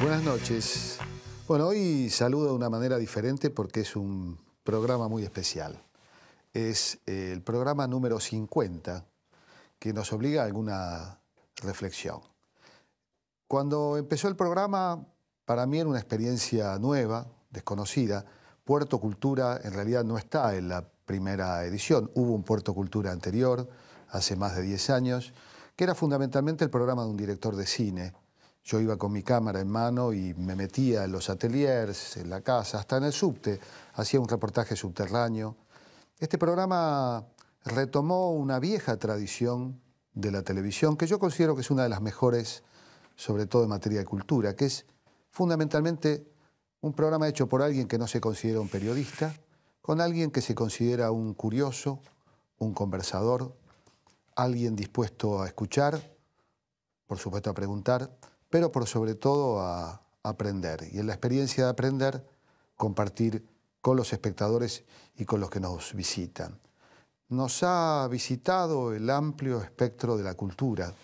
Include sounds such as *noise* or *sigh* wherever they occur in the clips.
Buenas noches. Bueno, hoy saludo de una manera diferente porque es un programa muy especial. Es eh, el programa número 50 que nos obliga a alguna reflexión. Cuando empezó el programa, para mí era una experiencia nueva, desconocida. Puerto Cultura en realidad no está en la primera edición. Hubo un Puerto Cultura anterior, hace más de 10 años, que era fundamentalmente el programa de un director de cine yo iba con mi cámara en mano y me metía en los ateliers, en la casa, hasta en el subte. Hacía un reportaje subterráneo. Este programa retomó una vieja tradición de la televisión que yo considero que es una de las mejores, sobre todo en materia de cultura, que es fundamentalmente un programa hecho por alguien que no se considera un periodista, con alguien que se considera un curioso, un conversador, alguien dispuesto a escuchar, por supuesto a preguntar, pero por sobre todo a aprender. Y en la experiencia de aprender, compartir con los espectadores y con los que nos visitan. Nos ha visitado el amplio espectro de la cultura,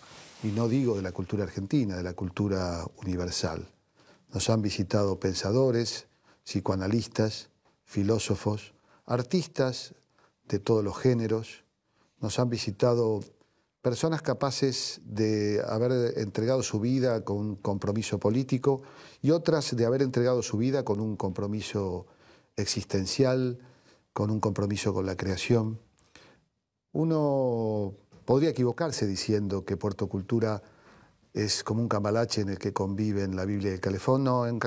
y no digo de la cultura argentina, de la cultura universal. Nos han visitado pensadores, psicoanalistas, filósofos, artistas de todos los géneros, nos han visitado personas capaces de haber entregado su vida con un compromiso político y otras de haber entregado su vida con un compromiso existencial, con un compromiso con la creación. Uno podría equivocarse diciendo que Puerto Cultura es como un cambalache en el que conviven la Biblia y el calefón. No, en,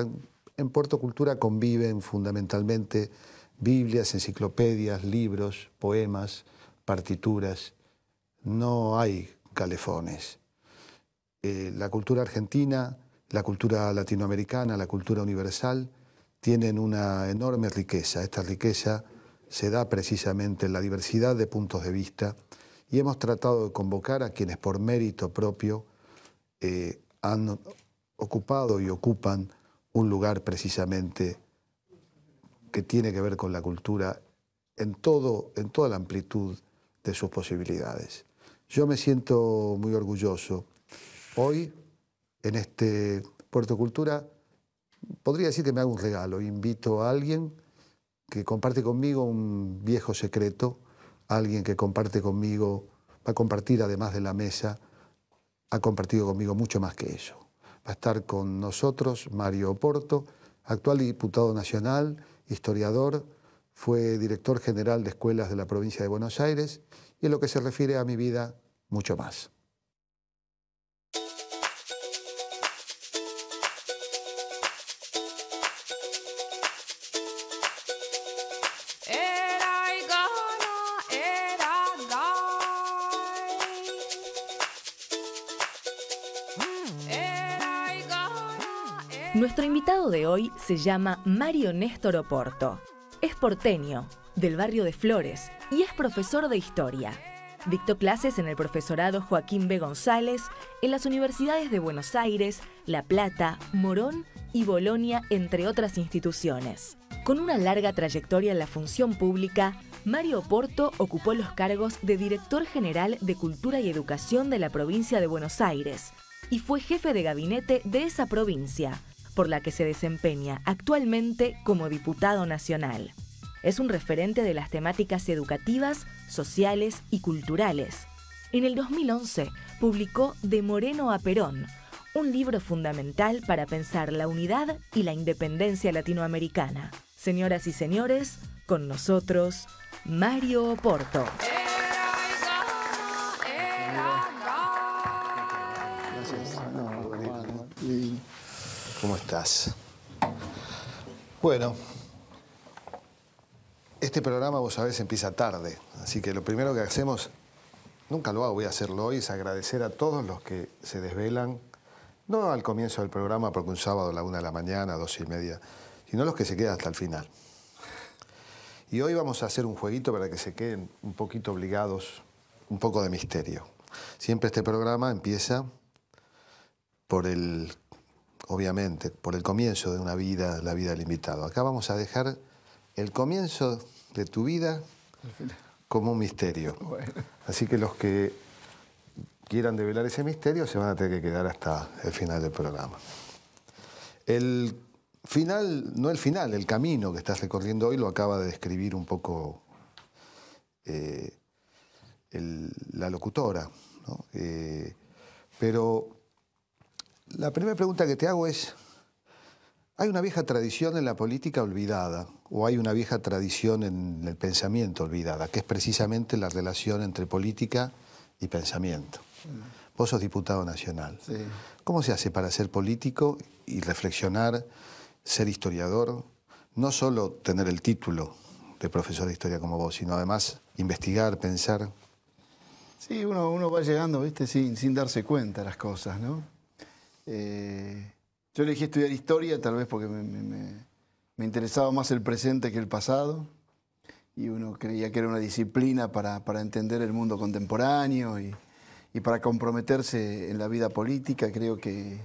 en Puerto Cultura conviven fundamentalmente Biblias, enciclopedias, libros, poemas, partituras no hay calefones. Eh, la cultura argentina, la cultura latinoamericana, la cultura universal, tienen una enorme riqueza. Esta riqueza se da precisamente en la diversidad de puntos de vista y hemos tratado de convocar a quienes por mérito propio eh, han ocupado y ocupan un lugar precisamente que tiene que ver con la cultura en toda la amplitud de sus posibilidades. Yo me siento muy orgulloso. Hoy, en este Puerto Cultura, podría decir que me hago un regalo. Invito a alguien que comparte conmigo un viejo secreto, alguien que comparte conmigo, va a compartir además de la mesa, ha compartido conmigo mucho más que eso. Va a estar con nosotros Mario Porto, actual diputado nacional, historiador, fue director general de escuelas de la provincia de Buenos Aires y lo que se refiere a mi vida, mucho más. Nuestro invitado de hoy se llama Mario Néstor Oporto. Es porteño, del barrio de Flores y es profesor de historia. Dictó clases en el profesorado Joaquín B. González, en las universidades de Buenos Aires, La Plata, Morón y Bolonia, entre otras instituciones. Con una larga trayectoria en la función pública, Mario Porto ocupó los cargos de Director General de Cultura y Educación de la provincia de Buenos Aires y fue jefe de gabinete de esa provincia, por la que se desempeña actualmente como diputado nacional. Es un referente de las temáticas educativas, sociales y culturales. En el 2011 publicó De Moreno a Perón, un libro fundamental para pensar la unidad y la independencia latinoamericana. Señoras y señores, con nosotros, Mario Oporto. ¿Cómo estás? Bueno, este programa, vos sabés, empieza tarde, así que lo primero que hacemos, nunca lo hago, voy a hacerlo hoy, es agradecer a todos los que se desvelan, no al comienzo del programa, porque un sábado a la una de la mañana, a dos y media, sino los que se quedan hasta el final. Y hoy vamos a hacer un jueguito para que se queden un poquito obligados, un poco de misterio. Siempre este programa empieza por el, obviamente, por el comienzo de una vida, la vida del invitado. Acá vamos a dejar el comienzo de tu vida como un misterio. Así que los que quieran develar ese misterio se van a tener que quedar hasta el final del programa. El final, no el final, el camino que estás recorriendo hoy lo acaba de describir un poco eh, la locutora. Eh, pero la primera pregunta que te hago es, hay una vieja tradición en la política olvidada, o hay una vieja tradición en el pensamiento olvidada, que es precisamente la relación entre política y pensamiento. Vos sos diputado nacional. Sí. ¿Cómo se hace para ser político y reflexionar, ser historiador? No solo tener el título de profesor de historia como vos, sino además investigar, pensar. Sí, uno, va llegando, viste, sin, sin darse cuenta las cosas, ¿no? Eh, yo elegí estudiar historia, tal vez porque me, interesaba más el presente que el pasado, y uno creía que era una disciplina para, entender el mundo contemporáneo y, para comprometerse en la vida política. Creo que,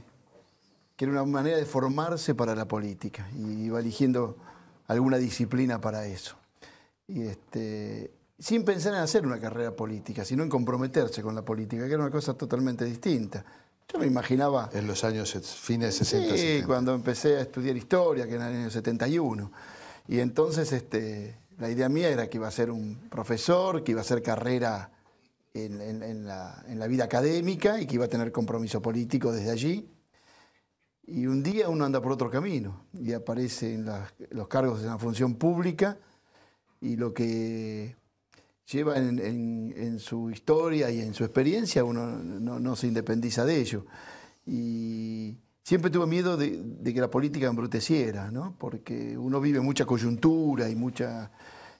era una manera de formarse para la política, y iba eligiendo alguna disciplina para eso. Este, sin pensar en hacer una carrera política, sino en comprometerse con la política, que era una cosa totalmente distinta yo me imaginaba... En los años fines de 60. Sí, cuando empecé a estudiar historia, que era en el año 71. Y entonces este, la idea mía era que iba a ser un profesor, que iba a hacer carrera en, la, en vida académica y que iba a tener compromiso político desde allí. Y un día uno anda por otro camino y aparecen los cargos de la función pública y lo que lleva en, su historia y en su experiencia, uno no, se independiza de ello. Y siempre tuve miedo de, que la política embruteciera, ¿no? porque uno vive mucha coyuntura y muchas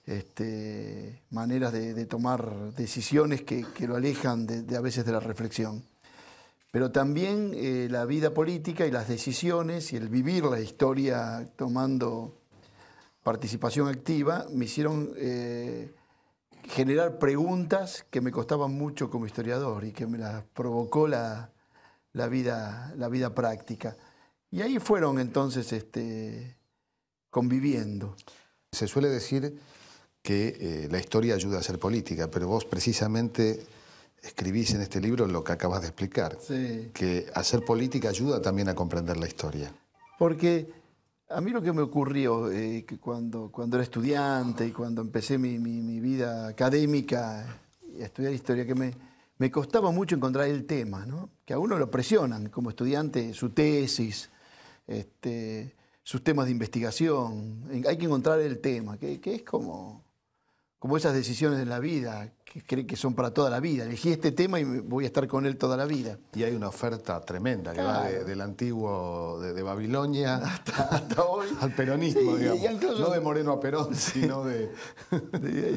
este, maneras de, tomar decisiones que, lo alejan de, a veces de la reflexión. Pero también eh, la vida política y las decisiones y el vivir la historia tomando participación activa me hicieron... Eh, generar preguntas que me costaban mucho como historiador y que me las provocó la, vida, la vida práctica. Y ahí fueron entonces este, conviviendo. Se suele decir que eh, la historia ayuda a hacer política, pero vos precisamente escribís en este libro lo que acabas de explicar, que hacer política ayuda también a comprender la historia. Porque a mí lo que me ocurrió eh, que cuando, cuando era estudiante y cuando empecé mi, mi, vida académica y a estudiar historia, que me, me, costaba mucho encontrar el tema, ¿no? que a uno lo presionan como estudiante, su tesis, este, sus temas de investigación, hay que encontrar el tema, que, que es como como esas decisiones de la vida, que creen que son para toda la vida. Elegí este tema y voy a estar con él toda la vida. Y hay una oferta tremenda que va del antiguo, de, Babilonia *laughs* hasta, hoy, al peronismo, digamos. no de Moreno a Perón, *laughs* sino de...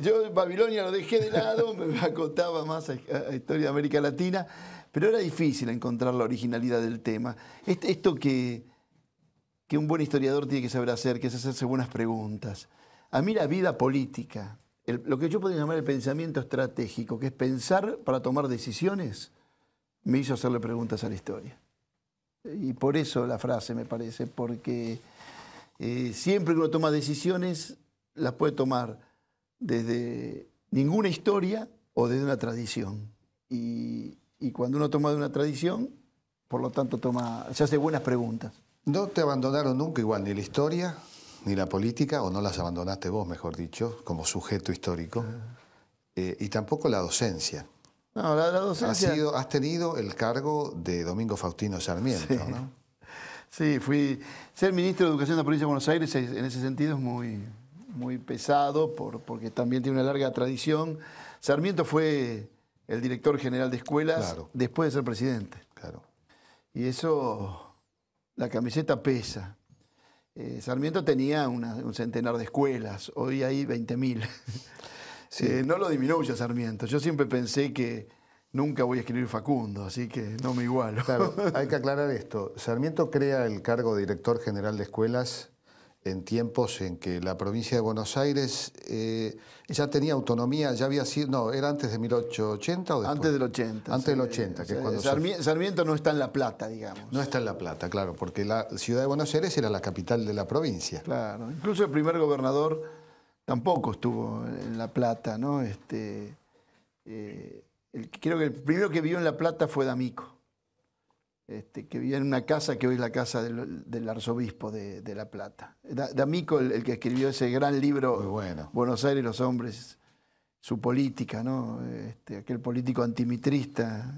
Yo Babilonia lo dejé de lado, *laughs* me acotaba más a, historia de América Latina, pero era difícil encontrar la originalidad del tema. Este, esto que, que un buen historiador tiene que saber hacer, que es hacerse buenas preguntas. A mí la vida política, lo que yo podría llamar el pensamiento estratégico, que es pensar para tomar decisiones, me hizo hacerle preguntas a la historia. Y por eso la frase, me parece, porque eh, siempre que uno toma decisiones, las puede tomar desde ninguna historia o desde una tradición. Y, cuando uno toma de una tradición, por lo tanto, toma, se hace buenas preguntas. ¿No te abandonaron nunca igual ni la historia, ni la política, o no las abandonaste vos, mejor dicho, como sujeto histórico, eh, y tampoco la docencia. No, la, docencia... Has, sido, has, tenido el cargo de Domingo Faustino Sarmiento, sí. ¿no? Sí, fui... Ser ministro de Educación de la provincia de Buenos Aires en ese sentido es muy, muy pesado, por, porque también tiene una larga tradición. Sarmiento fue el director general de escuelas después de ser presidente. Claro. Y eso, la camiseta pesa. Eh, Sarmiento tenía un centenar de escuelas, hoy hay 20.000. *laughs* Eh, no lo disminuye Sarmiento. Yo siempre pensé que nunca voy a escribir Facundo, así que no me igualo. claro, *laughs* hay que aclarar esto. Sarmiento crea el cargo de director general de escuelas en tiempos en que la provincia de Buenos Aires eh, ya tenía autonomía, ya había sido, no, era antes de 1880 o después? Antes del 80. Antes del 80, que Sarmiento, no está en La Plata, digamos. No está en La Plata, claro, porque la ciudad de Buenos Aires era la capital de la provincia. Claro, incluso el primer gobernador tampoco estuvo en La Plata, ¿no? Este, eh, creo que el primero que vivió en La Plata fue D'Amico. Este, que vivía en una casa que hoy es la casa del, arzobispo de, La Plata. D'Amico, el, que escribió ese gran libro, Buenos Aires, los hombres, su política, ¿no? Este, aquel político antimitrista.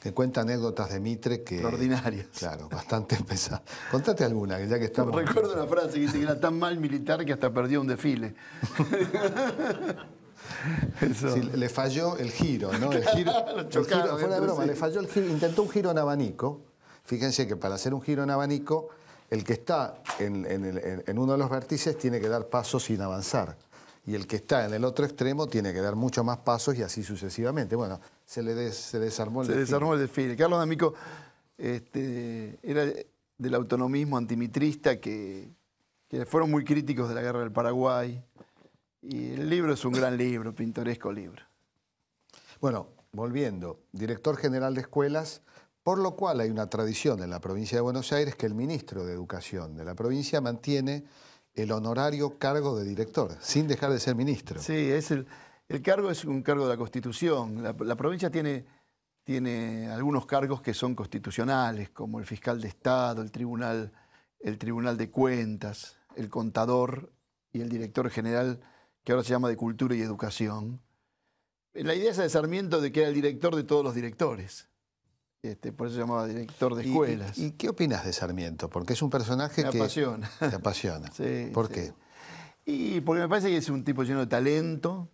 que cuenta anécdotas de Mitre que... Extraordinarias. Claro, bastante pesadas. Contate alguna, ya que estamos... Recuerdo una frase que dice que era tan mal militar que hasta perdió un desfile. *laughs* *laughs* le falló el giro, ¿no? le falló el giro, intentó un giro en abanico. Fíjense que para hacer un giro en abanico, el que está en, uno de los vértices tiene que dar pasos sin avanzar. Y el que está en el otro extremo tiene que dar muchos más pasos y así sucesivamente. Bueno, se le desarmó el desfile. Carlos D'Amico este, era del autonomismo antimitrista que, que fueron muy críticos de la guerra del Paraguay. Y el libro es un gran libro, pintoresco libro. Bueno, volviendo, director general de escuelas, por lo cual hay una tradición en la provincia de Buenos Aires que el ministro de Educación de la provincia mantiene el honorario cargo de director, sin dejar de ser ministro. Sí, es el, cargo es un cargo de la Constitución. La, provincia tiene, tiene, algunos cargos que son constitucionales, como el fiscal de Estado, el tribunal, el tribunal de cuentas, el contador y el director general que ahora se llama de Cultura y Educación, la idea esa de Sarmiento de que era el director de todos los directores. Este, por eso se llamaba director de escuelas. ¿Y, qué opinas de Sarmiento? Porque es un personaje que. apasiona. Te apasiona. *laughs* ¿Por qué? Y porque me parece que es un tipo lleno de talento,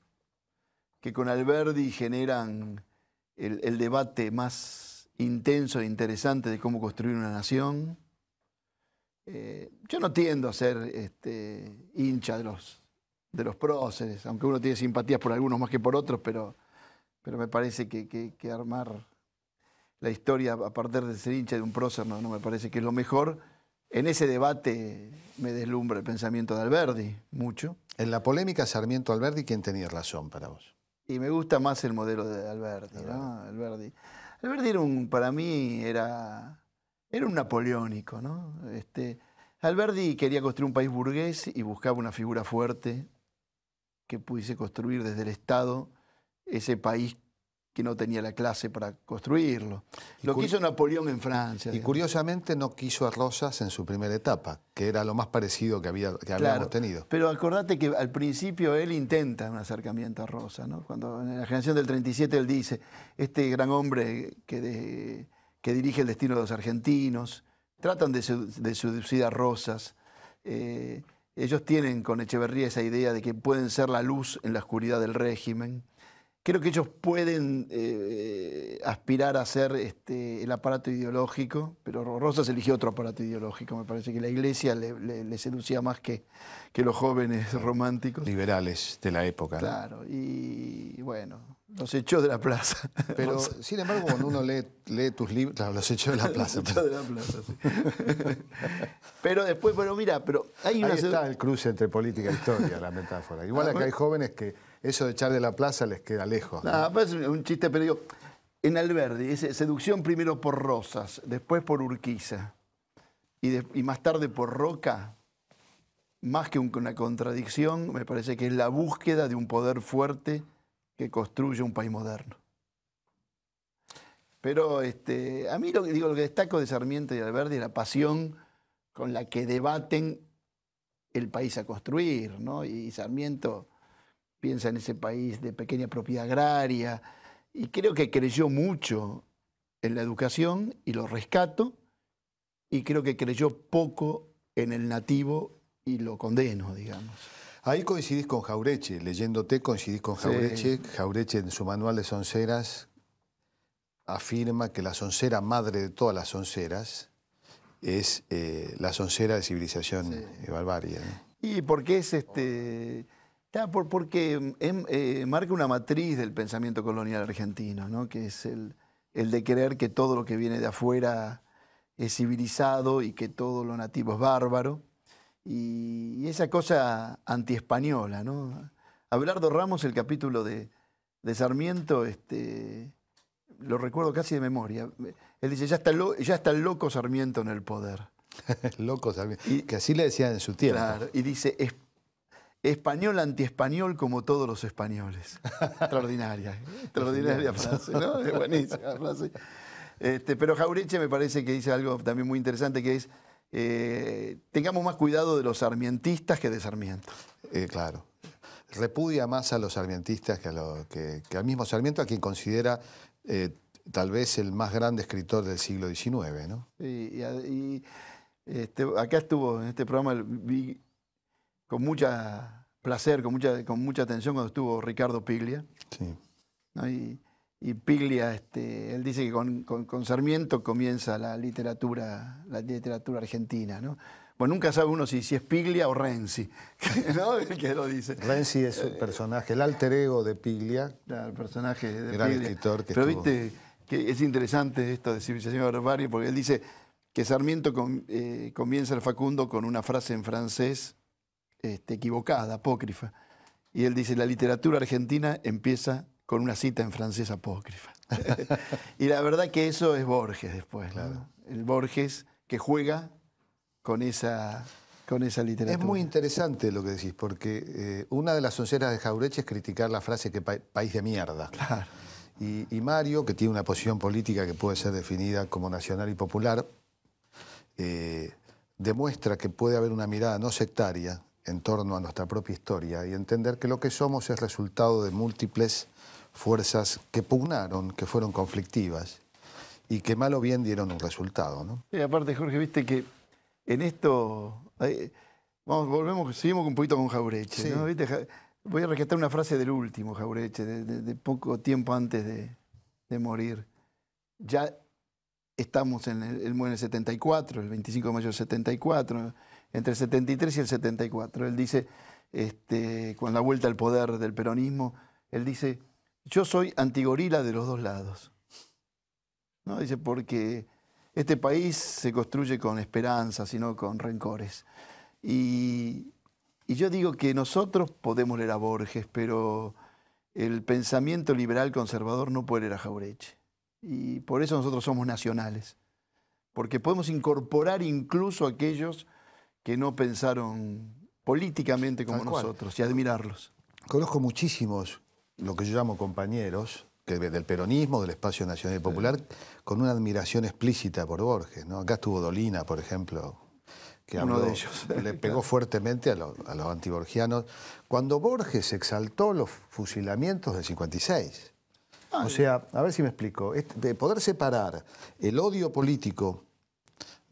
que con Alberti generan el, debate más intenso e interesante de cómo construir una nación. Eh, yo no tiendo a ser este, hincha de los de los próceres, aunque uno tiene simpatías por algunos más que por otros, pero, pero me parece que, que, armar la historia a partir de ser hincha de un prócer no, me parece que es lo mejor. En ese debate me deslumbra el pensamiento de Alberdi, mucho. En la polémica Sarmiento-Alberdi, ¿quién tenía razón para vos? Y me gusta más el modelo de Alberti, Alberti. ¿no? era un, para mí era, era un napoleónico, ¿no? Este, Alberdi quería construir un país burgués y buscaba una figura fuerte, que pudiese construir desde el Estado ese país que no tenía la clase para construirlo. lo que hizo Napoleón en Francia. Y curiosamente no quiso a Rosas en su primera etapa, que era lo más parecido que, había, que habíamos tenido. Pero acordate que al principio él intenta un acercamiento a Rosas. Cuando en la generación del 37 él dice, este gran hombre que, que dirige el destino de los argentinos, tratan de, seducir a Rosas. Eh, ellos tienen con Echeverría esa idea de que pueden ser la luz en la oscuridad del régimen. Creo que ellos pueden eh, aspirar a ser este, el aparato ideológico, pero Rosas eligió otro aparato ideológico. Me parece que la iglesia le, le, seducía más que, que los jóvenes románticos. Liberales de la época. Claro, y bueno, los echó de la plaza. *laughs* Pero, sin embargo, cuando uno lee, tus libros, los echó de la *laughs* plaza. echó de la plaza, sí. *laughs* pero después, bueno, mira, pero hay una... Ahí está el cruce entre política e historia, la metáfora. Igual que ah, acá hay jóvenes que eso de echar de la plaza les queda lejos. Ah, pues un chiste, pero digo, en Alberdi, dice, seducción primero por Rosas, después por Urquiza y, más tarde por Roca, más que una contradicción, me parece que es la búsqueda de un poder fuerte que construye un país moderno. Pero este, a mí lo que, digo, lo que destaco de Sarmiento y Alberti... es la pasión con la que debaten el país a construir, ¿no? Y Sarmiento piensa en ese país de pequeña propiedad agraria y creo que creyó mucho en la educación y lo rescato y creo que creyó poco en el nativo y lo condeno, digamos. Ahí coincidís con Jaureche, leyéndote coincidís con Jaureche. Jaureche en su manual de sonceras afirma que la soncera madre de todas las sonceras es eh, la soncera de civilización eh, barbaria. y Y porque es este... Por, porque em, eh, marca una matriz del pensamiento colonial argentino, ¿no? que es el, el de creer que todo lo que viene de afuera es civilizado y que todo lo nativo es bárbaro y, esa cosa antiespañola, ¿no? Abelardo Ramos, el capítulo de, Sarmiento, este, lo recuerdo casi de memoria. Él dice, ya está, ya está el loco Sarmiento en el poder. *laughs* loco Sarmiento, que así le decían en su tiempo. Claro, y dice, es, español antiespañol como todos los españoles. *laughs* extraordinaria, extraordinaria frase, ¿no? buenísima frase. Este, pero Jauretche me parece que dice algo también muy interesante, que es eh, tengamos más cuidado de los sarmientistas que de Sarmiento. Eh, claro. Repudia más a los sarmientistas que, al mismo Sarmiento, a quien considera eh, tal vez el más grande escritor del siglo XIX, ¿no? Y, este, acá estuvo en este programa, con mucha placer, con mucha, con mucha atención cuando estuvo Ricardo Piglia. Sí y Piglia, este, él dice que con, Sarmiento comienza la literatura, la literatura argentina, ¿no? Bueno, pues nunca sabe uno si, es Piglia o Renzi, *laughs* ¿no? El que lo dice. Renzi es un personaje, el alter ego de Piglia. el personaje de gran Piglia. Pero viste que es interesante esto de civilización barbarie, porque él dice que Sarmiento eh, comienza el Facundo con una frase en francés este, equivocada, apócrifa. Y él dice, la literatura argentina empieza con una cita en francés apócrifa. *laughs* y la verdad que eso es Borges después, claro. El Borges que juega con esa, con esa literatura. Es muy interesante lo que decís, porque eh, una de las onceras de Jaureche es criticar la frase que país de mierda. Claro. Y, Mario, que tiene una posición política que puede ser definida como nacional y popular, eh, demuestra que puede haber una mirada no sectaria en torno a nuestra propia historia y entender que lo que somos es resultado de múltiples fuerzas que pugnaron, que fueron conflictivas y que mal o bien dieron un resultado. aparte, Jorge, viste que en esto. Eh, vamos, volvemos, seguimos un poquito con Jaureche. voy a rescatar una frase del último Jaureche, de, poco tiempo antes de, morir. Ya estamos en el, en el 74, el 25 de mayo del 74, entre el 73 y el 74. Él dice, este, con la vuelta al poder del peronismo, él dice yo soy antigorila de los dos lados. ¿No? Dice, porque este país se construye con esperanza, sino con rencores. Y, yo digo que nosotros podemos leer a Borges, pero el pensamiento liberal conservador no puede leer a Jaureche. Y por eso nosotros somos nacionales, porque podemos incorporar incluso a aquellos que no pensaron políticamente como nosotros y admirarlos. Conozco muchísimos lo que yo llamo compañeros que del peronismo, del espacio nacional y popular, con una admiración explícita por Borges. ¿no? Acá estuvo Dolina, por ejemplo, que Uno de ellos. *laughs* le pegó fuertemente a, los antiborgianos, cuando Borges exaltó los fusilamientos del 56. O sea, a ver si me explico, de poder separar el odio político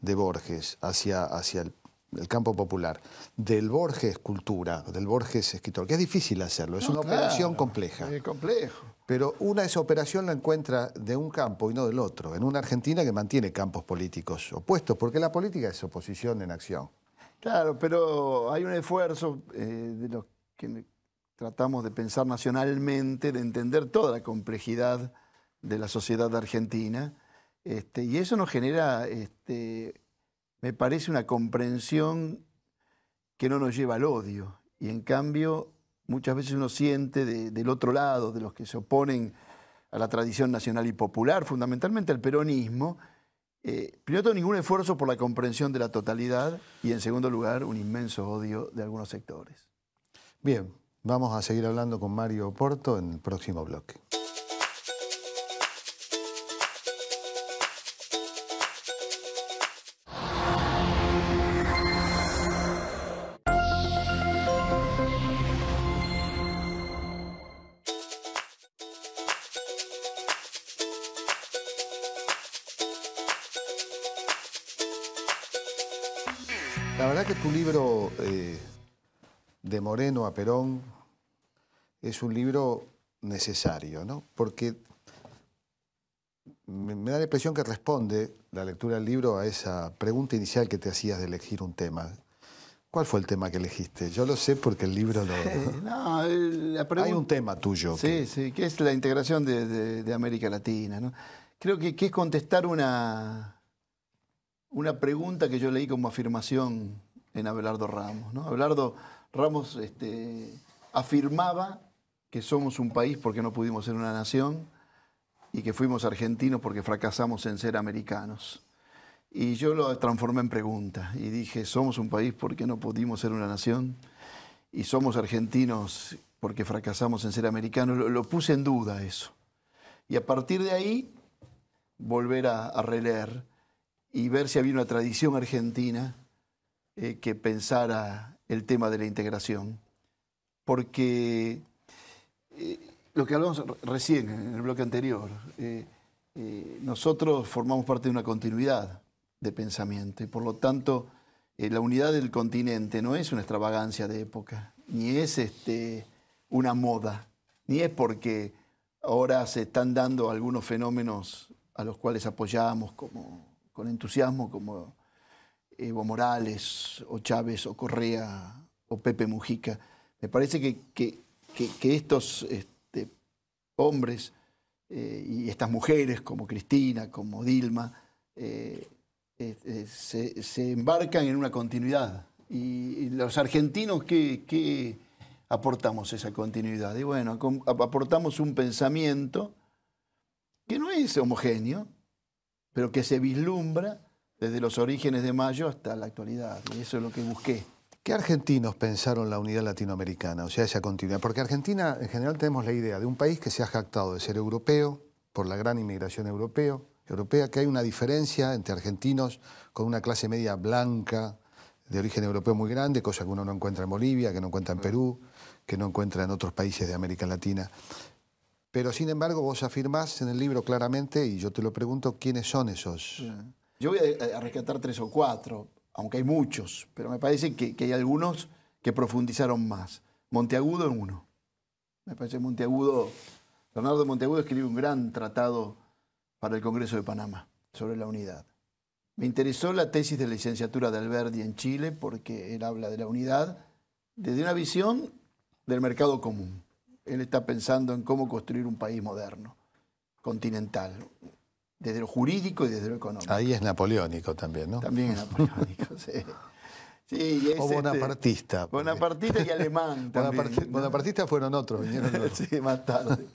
de Borges hacia, hacia el el campo popular, del Borges cultura, del Borges escritor, que es difícil hacerlo, es una operación compleja. complejo. Pero una esa operación la encuentra de un campo y no del otro, en una Argentina que mantiene campos políticos opuestos, porque la política es oposición en acción. Claro, pero hay un esfuerzo eh, de los que tratamos de pensar nacionalmente, de entender toda la complejidad de la sociedad argentina, este, y eso nos genera este, me parece una comprensión que no nos lleva al odio. Y en cambio, muchas veces uno siente del otro lado, de los que se oponen a la tradición nacional y popular, fundamentalmente al peronismo, eh, primero ningún esfuerzo por la comprensión de la totalidad y en segundo lugar un inmenso odio de algunos sectores. Bien, vamos a seguir hablando con Mario Porto en el próximo bloque. de Moreno a Perón, es un libro necesario, ¿no? Porque me da la impresión que responde la lectura del libro a esa pregunta inicial que te hacías de elegir un tema. ¿Cuál fue el tema que elegiste? Yo lo sé porque el libro lo... *laughs* Eh, no, Hay un tema tuyo. Sí, sí, que es la integración de, América Latina. ¿no? Creo que, que, es contestar una, una pregunta que yo leí como afirmación en Abelardo Ramos. ¿no? Abelardo Ramos este, afirmaba que somos un país porque no pudimos ser una nación y que fuimos argentinos porque fracasamos en ser americanos. Y yo lo transformé en pregunta y dije, somos un país porque no pudimos ser una nación y somos argentinos porque fracasamos en ser americanos. Lo, puse en duda eso. Y a partir de ahí, volver a, releer y ver si había una tradición argentina eh, que pensara el tema de la integración, porque eh, lo que hablamos recién en el bloque anterior, eh, eh, nosotros formamos parte de una continuidad de pensamiento y por lo tanto la unidad del continente no es una extravagancia de época, ni es este, una moda, ni es porque ahora se están dando algunos fenómenos a los cuales apoyamos como, con entusiasmo, como Evo Morales o Chávez o Correa o Pepe Mujica. Me parece que, estos este, hombres eh, y estas mujeres como Cristina, como Dilma, eh, eh, se, embarcan en una continuidad. Y, los argentinos, ¿qué, ¿qué, aportamos esa continuidad? Y bueno, aportamos un pensamiento que no es homogéneo, pero que se vislumbra desde los orígenes de Mayo hasta la actualidad, y eso es lo que busqué. ¿Qué argentinos pensaron la unidad latinoamericana, o sea, esa continuidad? Porque Argentina, en general, tenemos la idea de un país que se ha jactado de ser europeo, por la gran inmigración europeo, europea, que hay una diferencia entre argentinos con una clase media blanca, de origen europeo muy grande, cosa que uno no encuentra en Bolivia, que no encuentra en mm. Perú, que no encuentra en otros países de América Latina. Pero sin embargo, vos afirmás en el libro claramente, y yo te lo pregunto, ¿quiénes son esos? Mm. Yo voy a, rescatar tres o cuatro, aunque hay muchos, pero me parece que, hay algunos que profundizaron más. Monteagudo en uno. Me parece Monteagudo, Bernardo Monteagudo escribió un gran tratado para el Congreso de Panamá sobre la unidad. Me interesó la tesis de licenciatura de Alberdi en Chile porque él habla de la unidad desde una visión del mercado común. Él está pensando en cómo construir un país moderno, continental, desde lo jurídico y desde lo económico. Ahí es napoleónico también, ¿no? También es napoleónico, *laughs* sí. o este, bonapartista. Pues. bonapartista y alemán. *laughs* También, fueron otros, vinieron *laughs* más tarde.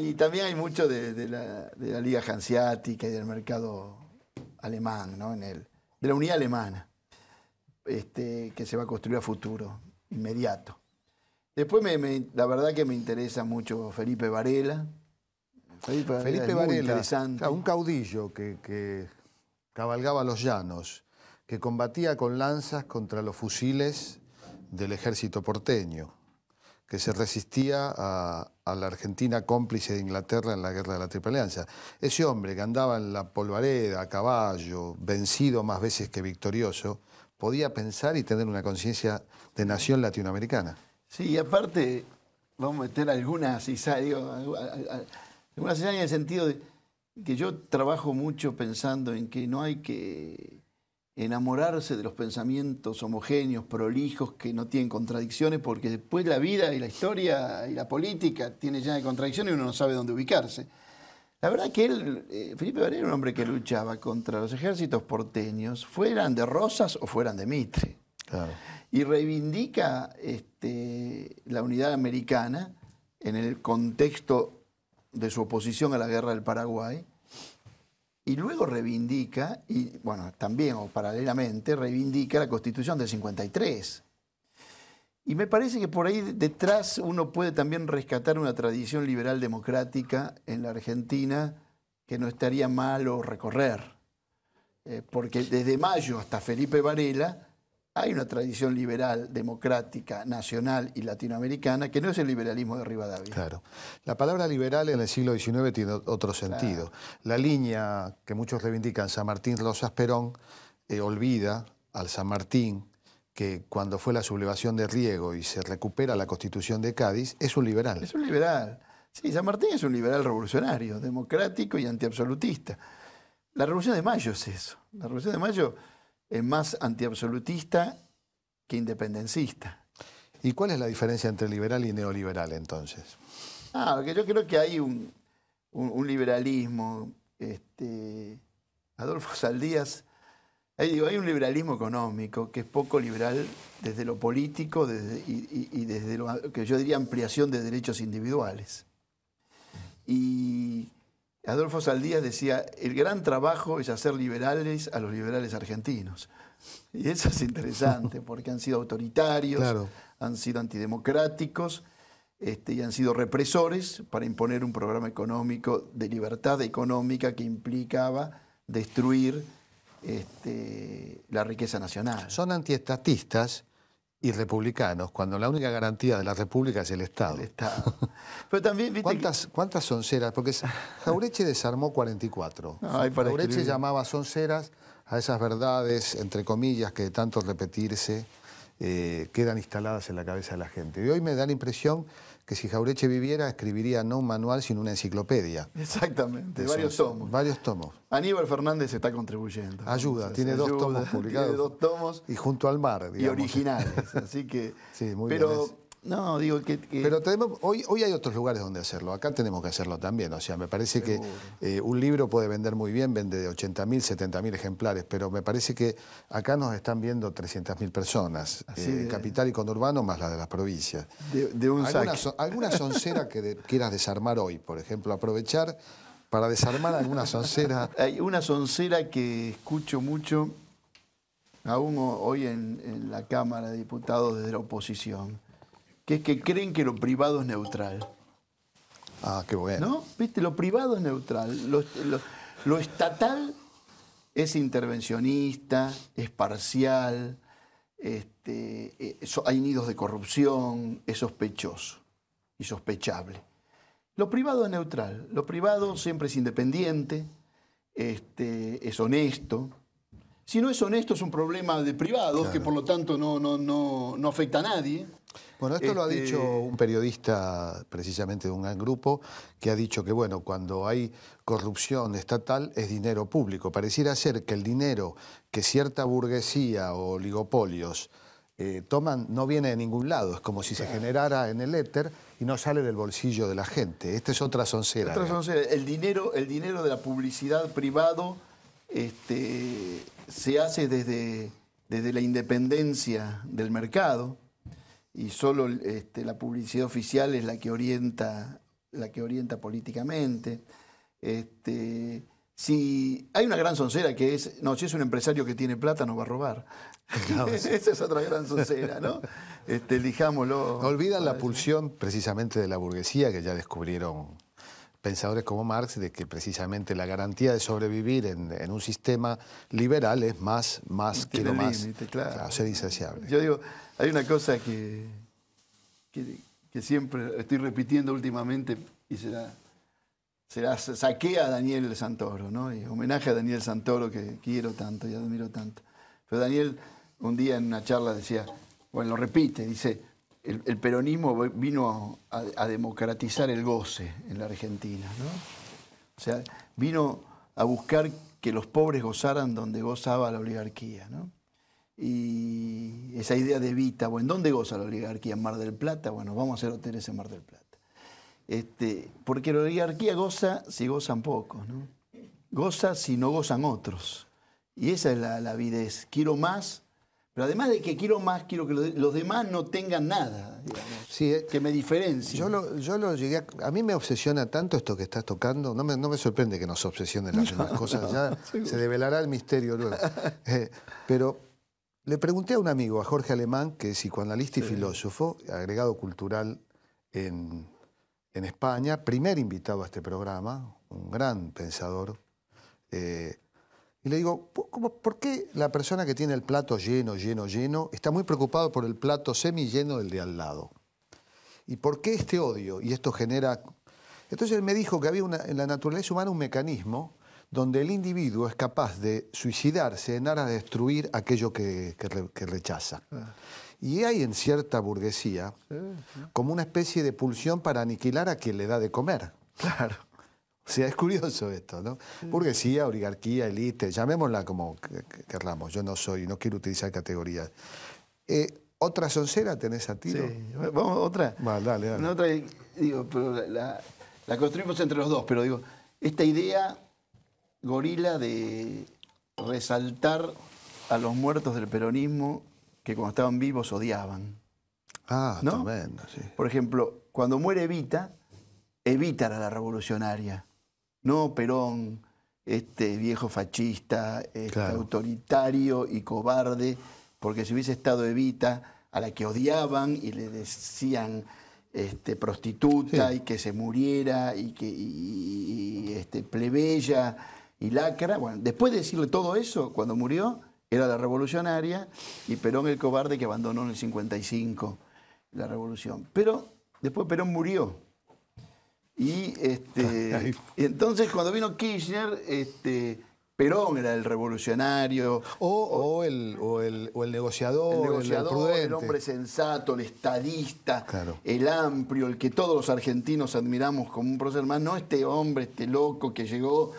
y también hay mucho de, la, Liga Hanseática y del mercado alemán, ¿no? En el, de la unidad alemana, este, que se va a construir a futuro, inmediato. Después, la verdad que me interesa mucho Felipe Varela, Felipe, Varela, un caudillo que, cabalgaba los llanos, que combatía con lanzas contra los fusiles del ejército porteño, que se resistía a, la Argentina cómplice de Inglaterra en la guerra de la Triple Alianza. Ese hombre que andaba en la polvareda, a caballo, vencido más veces que victorioso, podía pensar y tener una conciencia de nación latinoamericana. Sí, y aparte, vamos a meter algunas, digo, una señal en el sentido de que yo trabajo mucho pensando en que no hay que enamorarse de los pensamientos homogéneos, prolijos, que no tienen contradicciones, porque después la vida y la historia y la política tiene llena de contradicciones y uno no sabe dónde ubicarse. La verdad que él, eh, Felipe Varela era un hombre que luchaba contra los ejércitos porteños, fueran de Rosas o fueran de Mitre. Y reivindica este, la unidad americana en el contexto de su oposición a la guerra del Paraguay, y luego reivindica, y bueno, también o paralelamente, reivindica la constitución del 53. Y me parece que por ahí detrás uno puede también rescatar una tradición liberal democrática en la Argentina que no estaría malo recorrer. Eh, porque desde mayo hasta Felipe Varela hay una tradición liberal, democrática, nacional y latinoamericana que no es el liberalismo de Rivadavia. Claro. La palabra liberal en el siglo XIX tiene otro sentido. La línea que muchos reivindican, San Martín Rosas Perón, eh, olvida al San Martín que cuando fue la sublevación de Riego y se recupera la constitución de Cádiz, es un liberal. Es un liberal. Sí, San Martín es un liberal revolucionario, democrático y antiabsolutista. La Revolución de Mayo es eso. La Revolución de Mayo es más antiabsolutista que independencista. ¿Y cuál es la diferencia entre liberal y neoliberal entonces? Ah, porque yo creo que hay un, liberalismo. Este, Adolfo Saldías, hay, un liberalismo económico que es poco liberal desde lo político desde, y, y, desde lo que yo diría ampliación de derechos individuales. Y Adolfo Saldías decía, el gran trabajo es hacer liberales a los liberales argentinos. Y eso es interesante, *laughs* porque han sido autoritarios, han sido antidemocráticos este, y han sido represores para imponer un programa económico de libertad económica que implicaba destruir este, la riqueza nacional. Son antiestatistas y republicanos, cuando la única garantía de la República es el Estado. El Estado. *laughs* Pero también, ¿Cuántas, son sonceras? Porque Jaureche desarmó 44. No, Jaureche llamaba sonceras a esas verdades, entre comillas, que de tanto repetirse, eh, quedan instaladas en la cabeza de la gente. Y hoy me da la impresión que si Jaureche viviera escribiría no un manual sino una enciclopedia. Exactamente, varios tomos. Varios tomos. Aníbal Fernández está contribuyendo. Ayuda, tiene dos tomos *laughs* publicados. dos tomos. Y junto al mar, Y originales, *laughs* así que... Sí, muy bien no, digo que... Pero tenemos, hoy, hoy hay otros lugares donde hacerlo, acá tenemos que hacerlo también, o sea, me parece que eh, un libro puede vender muy bien, vende de 80.000, 70.000 ejemplares, pero me parece que acá nos están viendo 300.000 personas, eh, capital y conurbano más la de las provincias. De, un ¿Alguna, ¿Alguna soncera que quieras desarmar hoy, por ejemplo, aprovechar para desarmar alguna soncera? *laughs* Hay una soncera que escucho mucho, aún hoy en, en la Cámara de Diputados desde la oposición que es que creen que lo privado es neutral. Ah, qué bueno. ¿No? ¿Viste? Lo privado es neutral. Lo, estatal es intervencionista, es parcial, este, eh, hay nidos de corrupción, es sospechoso y sospechable. Lo privado es neutral, lo privado siempre es independiente, este, es honesto. Si no es honesto es un problema de privados que por lo tanto no, no, no afecta a nadie. Bueno, esto lo ha dicho este un periodista precisamente de un gran grupo que ha dicho que, bueno, cuando hay corrupción estatal es dinero público. Pareciera ser que el dinero que cierta burguesía o oligopolios eh, toman no viene de ningún lado, es como si se generara en el éter y no sale del bolsillo de la gente. Esta es otra soncera. Otra soncera. El, dinero, el dinero de la publicidad privado este, se hace desde, desde la independencia del mercado y solo este, la publicidad oficial es la que orienta, la que orienta políticamente. Este, si hay una gran soncera que es, no, si es un empresario que tiene plata, no va a robar. *laughs* *laughs* Esa es otra gran soncera, ¿no? elijámoslo. Este, olvidan la pulsión precisamente de la burguesía que ya descubrieron pensadores como Marx de que precisamente la garantía de sobrevivir en, un sistema liberal es más, más, lo más, claro. insaciable. Yo digo, hay una cosa que, que, siempre estoy repitiendo últimamente y será, será saqué a Daniel Santoro, ¿no? Y homenaje a Daniel Santoro que quiero tanto y admiro tanto. Pero Daniel un día en una charla decía, bueno, lo repite, dice, el, peronismo vino a, a, democratizar el goce en la Argentina, ¿no? O sea, vino a buscar que los pobres gozaran donde gozaba la oligarquía, ¿no? y esa idea de Vita, en ¿dónde goza la oligarquía? ¿En Mar del Plata? Bueno, vamos a hacer hoteles en Mar del Plata. Este, porque la oligarquía goza si gozan pocos, ¿no? Goza si no gozan otros. Y esa es la, la avidez. Quiero más, pero además de que quiero más, quiero que los demás no tengan nada, digamos, eh, que me diferencie. Yo yo lo llegué a, mí me obsesiona tanto esto que estás tocando, no me, no me sorprende que nos obsesionen las *laughs* cosas, ya se develará el misterio luego. Eh, pero le pregunté a un amigo, a Jorge Alemán, que es psicoanalista y filósofo, agregado cultural en, España, primer invitado a este programa, un gran pensador. Eh, y le digo, ¿por qué la persona que tiene el plato lleno, lleno, lleno, está muy preocupado por el plato semi lleno del de al lado? ¿Y por qué este odio? Y esto genera... Entonces él me dijo que había en la naturaleza humana un mecanismo donde el individuo es capaz de suicidarse en aras de destruir aquello que, rechaza. Ah. Y hay en cierta burguesía como una especie de pulsión para aniquilar a quien le da de comer. Claro. O sea, es curioso esto, ¿no? Burguesía, oligarquía, élite, llamémosla como querramos. Yo no soy, no quiero utilizar categorías. Eh, ¿Otra soncera tenés a tiro? Sí. Vamos, otra. dale, dale. digo, pero la, construimos entre los dos, pero digo, esta idea gorila de resaltar a los muertos del peronismo que cuando estaban vivos odiaban. Ah, ¿no? sí. Por ejemplo, cuando muere Evita, Evita era la revolucionaria, no Perón, este viejo fascista, este autoritario y cobarde, porque si hubiese estado Evita, a la que odiaban y le decían este, prostituta y que se muriera y que este, plebeya y lacra. Bueno, después de decirle todo eso, cuando murió, era la revolucionaria y Perón el cobarde que abandonó en el 55 la revolución. Pero después Perón murió. Y, este, *laughs* y entonces cuando vino Kirchner, este, Perón era el revolucionario. O, el, o, el, o el, negociador, el, negociador el, hombre sensato, el estadista, el amplio, el que todos los argentinos admiramos como un proceso. más. No este hombre, este loco que llegó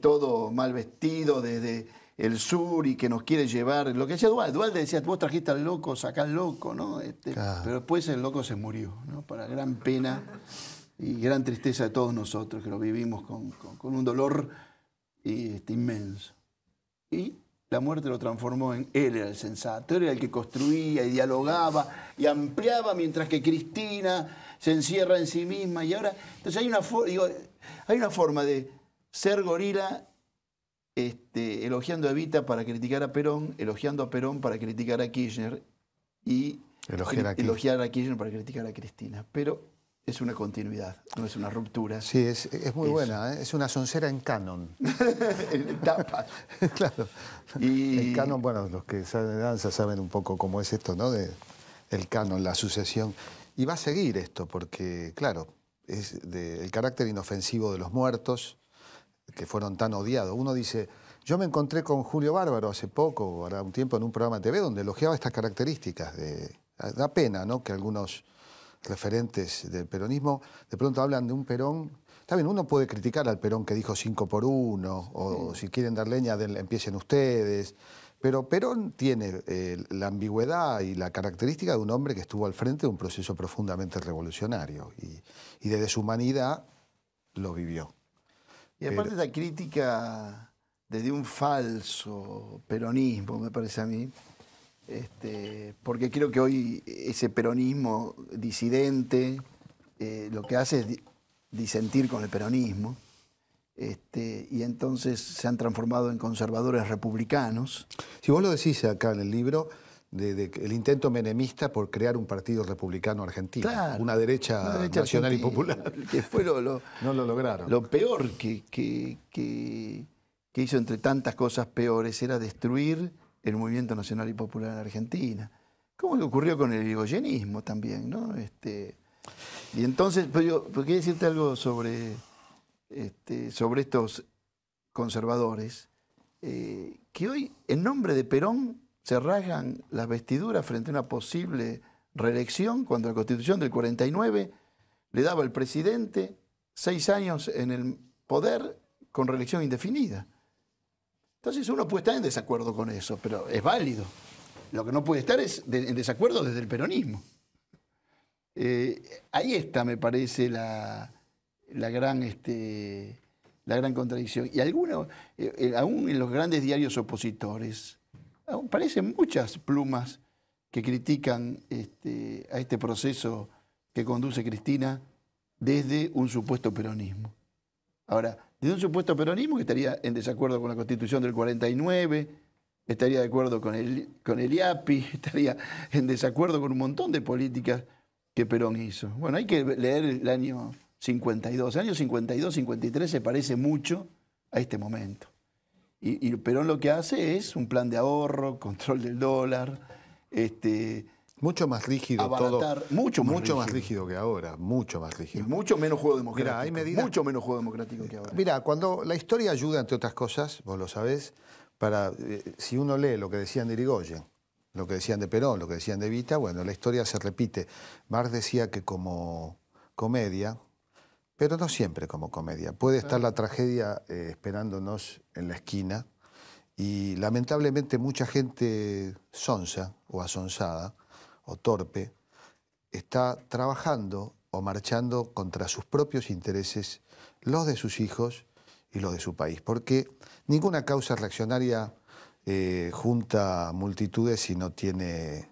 todo mal vestido desde el sur y que nos quiere llevar. Lo que decía Dualde, decía, vos trajiste al loco, sacá al loco, ¿no? Este, pero después el loco se murió, Para gran pena y gran tristeza de todos nosotros, que lo vivimos con, con, un dolor este, inmenso. Y la muerte lo transformó en él, era el sensato, él era el que construía y dialogaba y ampliaba, mientras que Cristina se encierra en sí misma. Y ahora, entonces hay una, hay una forma de ser gorila este, elogiando a Evita para criticar a Perón, elogiando a Perón para criticar a Kirchner y elogiar a, Kirchner para criticar a Cristina. Pero es una continuidad, no es una ruptura. Sí, es, muy buena, ¿eh? es una soncera en canon. *laughs* en *laughs* claro. canon, bueno, los que saben de danza saben un poco cómo es esto, ¿no? De, el canon, la sucesión. Y va a seguir esto, porque, claro, es del el carácter inofensivo de los muertos, que fueron tan odiados. Uno dice, yo me encontré con Julio Bárbaro hace poco, ahora un tiempo, en un programa de TV donde elogiaba estas características. De, da pena ¿no? que algunos referentes del peronismo de pronto hablan de un Perón. Está bien, uno puede criticar al Perón que dijo cinco por uno o si quieren dar leña, empiecen ustedes. Pero Perón tiene eh, la ambigüedad y la característica de un hombre que estuvo al frente de un proceso profundamente revolucionario y, y de deshumanidad lo vivió. Y aparte esa la crítica desde un falso peronismo, me parece a mí, este, porque creo que hoy ese peronismo disidente eh, lo que hace es disentir con el peronismo. Este, y entonces se han transformado en conservadores republicanos. Si vos lo decís acá en el libro, el intento menemista por crear un partido republicano argentino, una, derecha nacional y popular. *laughs* Que fue no lo lograron. Lo peor que, hizo entre tantas cosas peores era destruir el movimiento nacional y popular en Argentina. Como le ocurrió con el irigoyenismo también, ¿no? Este, y entonces, pues, pues, quiero decirte algo sobre, este, sobre estos conservadores, eh, que hoy, en nombre de Perón, se rasgan las vestiduras frente a una posible reelección cuando la constitución del 49 le daba al presidente seis años en el poder con reelección indefinida. Entonces uno puede estar en desacuerdo con eso, pero es válido. Lo que no puede estar es en desacuerdo desde el peronismo. Eh, ahí está, me parece, la, gran, este, la gran contradicción. Y algunos, eh, eh, aún en los grandes diarios opositores, Ah, Parecen muchas plumas que critican este, a este proceso que conduce Cristina desde un supuesto peronismo. Ahora, desde un supuesto peronismo que estaría en desacuerdo con la constitución del 49, estaría de acuerdo con el, con el IAPI, *laughs* estaría en desacuerdo con un montón de políticas que Perón hizo. Bueno, hay que leer el año 52. El año 52-53 se parece mucho a este momento. Y, Perón lo que hace es un plan de ahorro, *laughs* control del dólar, este, mucho más rígido Mucho más, mucho más rígido que ahora, mucho más rígido. mucho menos juego democrático. mucho menos juego democrático que ahora. Mira, cuando la historia ayuda, entre otras cosas, vos lo sabés, para, eh, si uno lee lo que decían de Irigoyen, lo que decían de Perón, lo que decían de Evita, bueno, la historia se repite. Marx decía que como comedia, pero no siempre como comedia. Puede estar la tragedia eh, esperándonos en la esquina y lamentablemente mucha gente sonsa o asonsada o torpe está trabajando o marchando contra sus propios intereses, los de sus hijos y los de su país, porque ninguna causa reaccionaria eh, junta multitudes si no tiene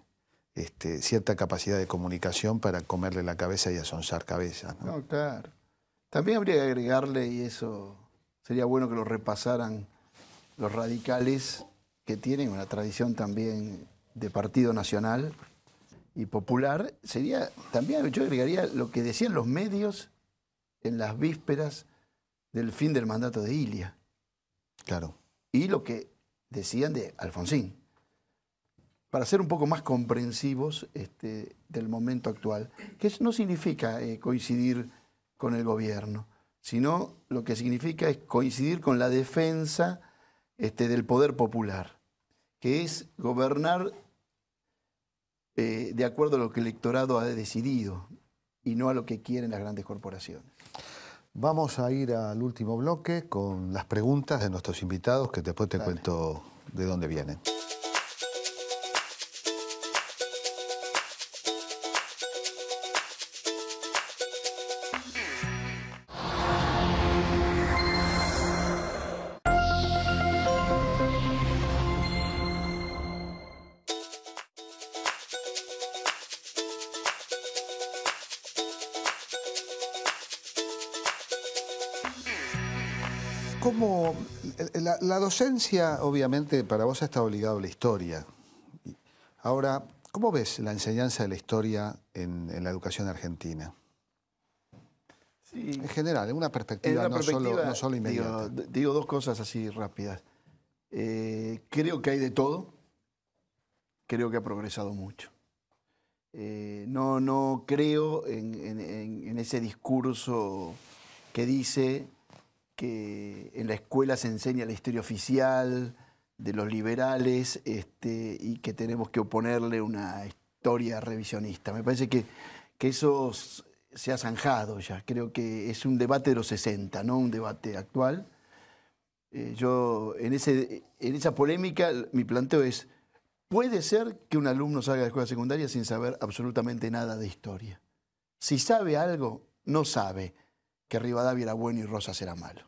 este, cierta capacidad de comunicación para comerle la cabeza y asonsar cabezas. no, claro. También habría que agregarle, y eso sería bueno que lo repasaran los radicales que tienen una tradición también de partido nacional y popular, sería también, yo agregaría lo que decían los medios en las vísperas del fin del mandato de Ilia. Claro. Y lo que decían de Alfonsín. Para ser un poco más comprensivos este, del momento actual, que no significa eh, coincidir con el gobierno, sino lo que significa es coincidir con la defensa este, del poder popular, que es gobernar eh, de acuerdo a lo que el electorado ha decidido y no a lo que quieren las grandes corporaciones. Vamos a ir al último bloque con las preguntas de nuestros invitados, que después te cuento de dónde vienen. docencia, obviamente, para vos ha estado obligado a la historia. Ahora, ¿cómo ves la enseñanza de la historia en, la educación argentina? En general, en una perspectiva, no, solo, inmediata. Digo, dos cosas así rápidas. Eh, creo que hay de todo. Creo que ha progresado mucho. Eh, no, no creo en ese discurso que dice que en la escuela se enseña la historia oficial de los liberales este, y que tenemos que oponerle una historia revisionista. Me parece que, eso se ha zanjado ya. Creo que es un debate de los 60, no un debate actual. Eh, yo, en, en esa polémica, mi planteo es, ¿puede ser que un alumno salga de la escuela secundaria sin saber absolutamente nada de historia? Si sabe algo, no sabe que Rivadavia era bueno y Rosa era malo.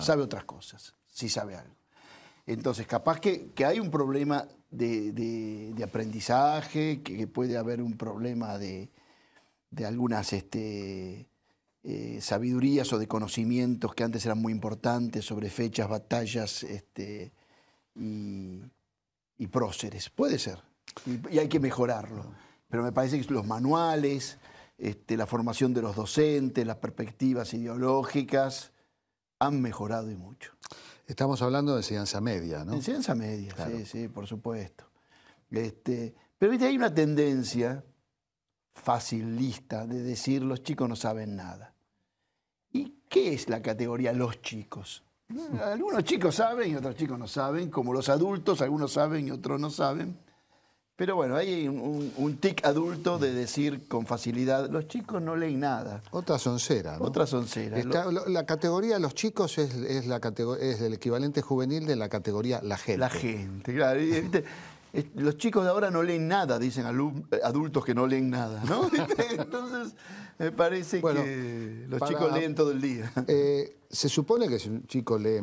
Sabe otras cosas, sí sabe algo. Entonces, capaz que, hay un problema de, aprendizaje, que, puede haber un problema de, de algunas este, eh, sabidurías o de conocimientos que antes eran muy importantes sobre fechas, batallas este, y, próceres. Puede ser. y hay que mejorarlo. Pero me parece que los manuales, este, la formación de los docentes, las perspectivas ideológicas, han mejorado y mucho. Estamos hablando de enseñanza media, ¿no? Enseñanza media, sí, sí, por supuesto. Este, pero hay una tendencia facilista de decir los chicos no saben nada. ¿Y qué es la categoría los chicos? *laughs* Algunos chicos saben y otros chicos no saben, como los adultos, algunos saben y otros no saben. Pero bueno, hay un, tic adulto de decir con facilidad, los chicos no leen nada. Otra soncera, ¿no? Otra soncera. la categoría de los chicos es, el equivalente juvenil de la categoría la gente. La gente, claro. los chicos de ahora no leen nada, dicen eh, adultos que no leen nada, ¿no? *laughs* Entonces... Me parece que los chicos leen todo el día. *laughs* Eh, se supone que si un chico lee,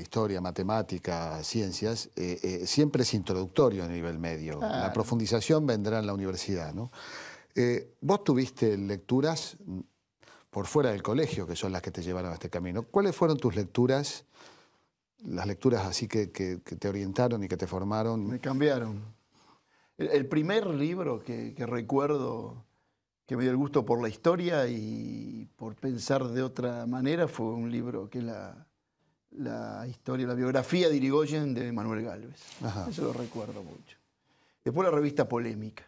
historia, matemática, ciencias, eh, eh, siempre es introductorio a nivel medio. La profundización vendrá en la universidad, vos tuviste lecturas mm, por fuera del colegio, que son las que te llevaron a este camino. ¿Cuáles fueron tus lecturas, las lecturas así que, te orientaron y que te formaron? Me cambiaron. El, primer libro que recuerdo que me dio el gusto por la historia y por pensar de otra manera fue un libro que es la, historia, la biografía de Irigoyen de Manuel Galvez. Eso lo recuerdo mucho. Después la revista Polémica,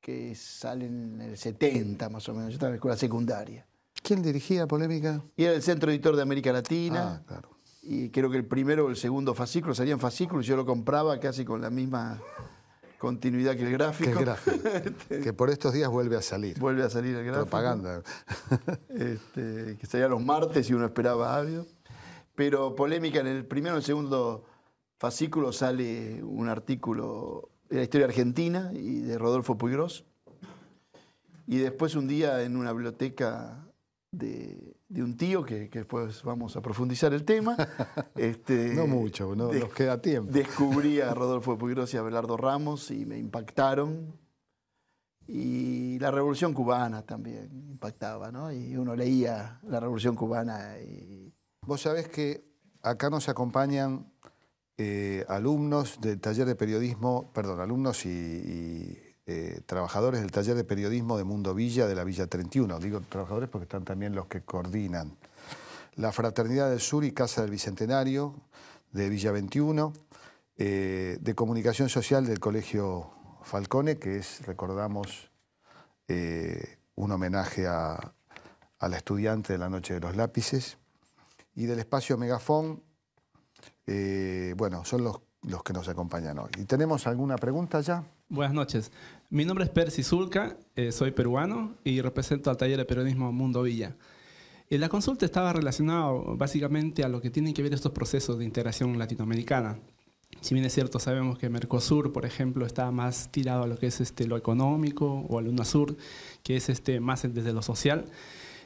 que sale en el 70 más o menos, yo estaba en la escuela secundaria. ¿Quién dirigía Polémica? Y era el centro editor de América Latina. Ah, claro. Y creo que el primero o el segundo fascículo salían fascículos, yo lo compraba casi con la misma continuidad que el gráfico. *laughs* Este, que, por estos días vuelve a salir. Vuelve a salir el gráfico. Propaganda. *laughs* Este, que salía los martes y uno esperaba algo. Pero polémica, en el primero y el segundo fascículo sale un artículo de la historia argentina y de Rodolfo Puigros. Y después un día en una biblioteca de, de un tío, que, después vamos a profundizar el tema. *laughs* Este, no mucho, no nos queda tiempo. Descubrí a *laughs* Rodolfo Puigros y a Belardo Ramos y me impactaron. Y la Revolución Cubana también impactaba, ¿no? Y uno leía la Revolución Cubana. Y... Vos sabés que acá nos acompañan eh, alumnos del taller de periodismo, perdón, alumnos y eh, trabajadores del taller de periodismo de Mundo Villa de la Villa 31. Digo trabajadores porque están también los que coordinan. La Fraternidad del Sur y Casa del Bicentenario de Villa 21, eh, de Comunicación Social del Colegio Falcone, que es, recordamos, eh, un homenaje a, la estudiante de la Noche de los Lápices, y del espacio Megafón, bueno, son los, los que nos acompañan hoy. ¿Y tenemos alguna pregunta ya? Buenas noches. Mi nombre es Percy Zulca, eh, soy peruano y represento al taller de periodismo Mundo Villa. Y eh, la consulta estaba relacionada básicamente a lo que tienen que ver estos procesos de integración latinoamericana. Si bien es cierto, sabemos que Mercosur, por ejemplo, está más tirado a lo que es este, lo económico o al UNASUR, que es este, más desde lo social.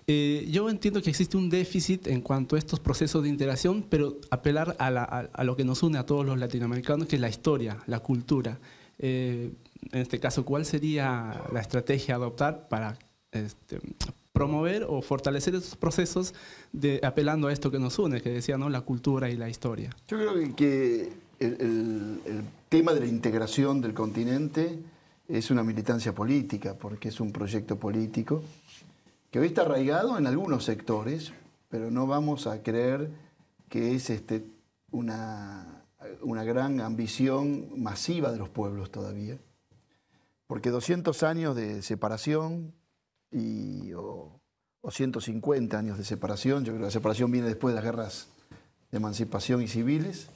Eh, yo entiendo que existe un déficit en cuanto a estos procesos de integración, pero apelar a, a, lo que nos une a todos los latinoamericanos, que es la historia, la cultura. Eh, en este caso, ¿cuál sería la estrategia a adoptar para este, promover o fortalecer esos procesos de, apelando a esto que nos une, que decía, ¿no? la cultura y la historia? Yo creo que, el, tema de la integración del continente es una militancia política, porque es un proyecto político que hoy está arraigado en algunos sectores, pero no vamos a creer que es este, una una gran ambición masiva de los pueblos todavía, porque 200 años de separación y, o, 150 años de separación, yo creo que la separación viene después de las guerras de emancipación y civiles,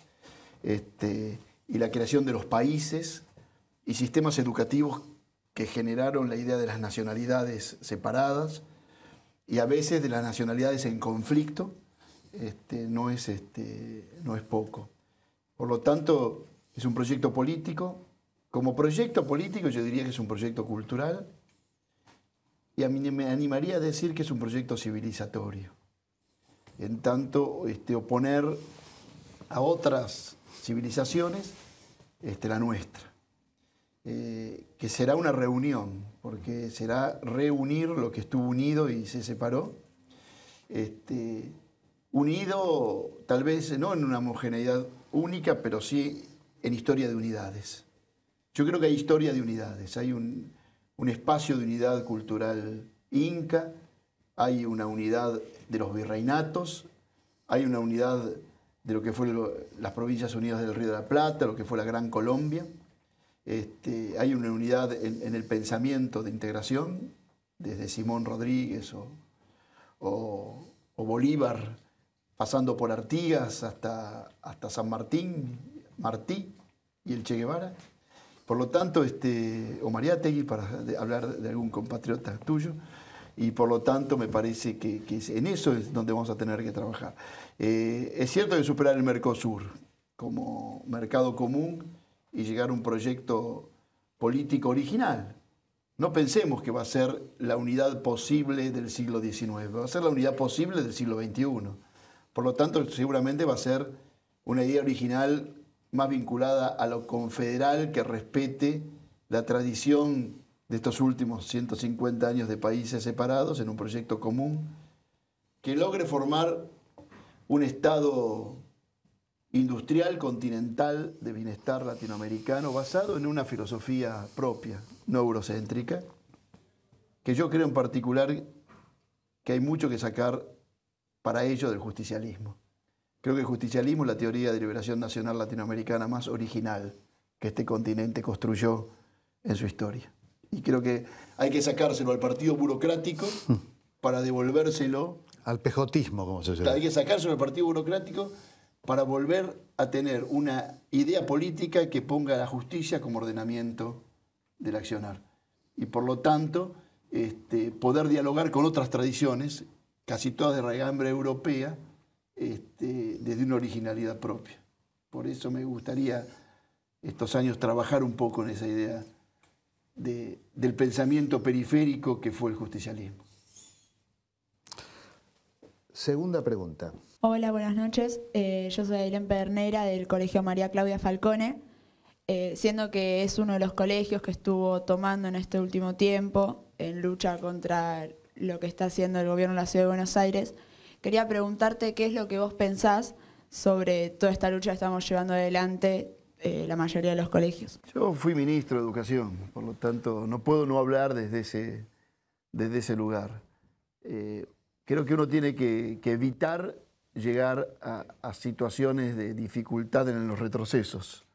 este, y la creación de los países y sistemas educativos que generaron la idea de las nacionalidades separadas y a veces de las nacionalidades en conflicto, este, no, este, no es poco. Por lo tanto, es un proyecto político. Como proyecto político yo diría que es un proyecto cultural y a mí me animaría a decir que es un proyecto civilizatorio. En tanto, este, oponer a otras civilizaciones este, la nuestra. Eh, que será una reunión, porque será reunir lo que estuvo unido y se separó. Este, unido tal vez no en una homogeneidad única, pero sí en historia de unidades. Yo creo que hay historia de unidades, hay un, espacio de unidad cultural inca, hay una unidad de los virreinatos, hay una unidad de lo que fueron las provincias unidas del Río de la Plata, lo que fue la Gran Colombia. Este, hay una unidad en, el pensamiento de integración, desde Simón Rodríguez o, o Bolívar pasando por Artigas hasta, hasta San Martín, Martí y el Che Guevara. Por lo tanto, este, o Mariategui, para hablar de algún compatriota tuyo, y por lo tanto me parece que, en eso es donde vamos a tener que trabajar. Eh, es cierto que superar el Mercosur como mercado común y llegar a un proyecto político original. No pensemos que va a ser la unidad posible del siglo XIX, va a ser la unidad posible del siglo XXI. Por lo tanto, seguramente va a ser una idea original más vinculada a lo confederal que respete la tradición de estos últimos 150 años de países separados en un proyecto común, que logre formar un Estado industrial continental de bienestar latinoamericano basado en una filosofía propia, no eurocéntrica, que yo creo en particular que hay mucho que sacar para ello del justicialismo. Creo que el justicialismo es la teoría de liberación nacional latinoamericana más original que este continente construyó en su historia. Y creo que hay que sacárselo al partido burocrático *laughs* para devolvérselo. Al pejotismo, como se dice. Hay que sacárselo al partido burocrático para volver a tener una idea política que ponga la justicia como ordenamiento del accionar. Y por lo tanto, este, poder dialogar con otras tradiciones casi todas de raigambre europea, este, desde una originalidad propia. Por eso me gustaría estos años trabajar un poco en esa idea del pensamiento periférico que fue el justicialismo. Segunda pregunta. Hola, buenas noches. Eh, yo soy Ailén Pernera del Colegio María Claudia Falcone. Eh, siendo que es uno de los colegios que estuvo tomando en este último tiempo en lucha contra lo que está haciendo el gobierno de la Ciudad de Buenos Aires. Quería preguntarte qué es lo que vos pensás sobre toda esta lucha que estamos llevando adelante eh, la mayoría de los colegios. Yo fui ministro de Educación, por lo tanto no puedo no hablar desde ese, desde ese lugar. Eh, creo que uno tiene que, evitar llegar a, situaciones de dificultad en los retrocesos.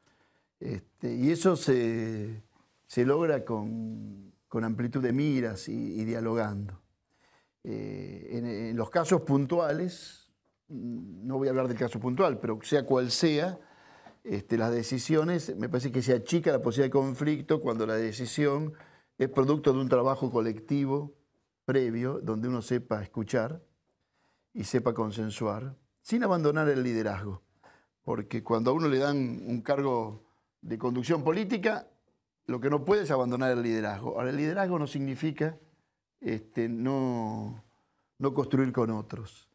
Este, y eso se, logra con, amplitud de miras y dialogando. Eh, en, los casos puntuales, mm, no voy a hablar del caso puntual, pero sea cual sea, este, las decisiones, me parece que se achica la posibilidad de conflicto cuando la decisión es producto de un trabajo colectivo previo, donde uno sepa escuchar y sepa consensuar, sin abandonar el liderazgo. Porque cuando a uno le dan un cargo de conducción política, lo que no puede es abandonar el liderazgo. Ahora, el liderazgo no significa este, no, no, construir con otros.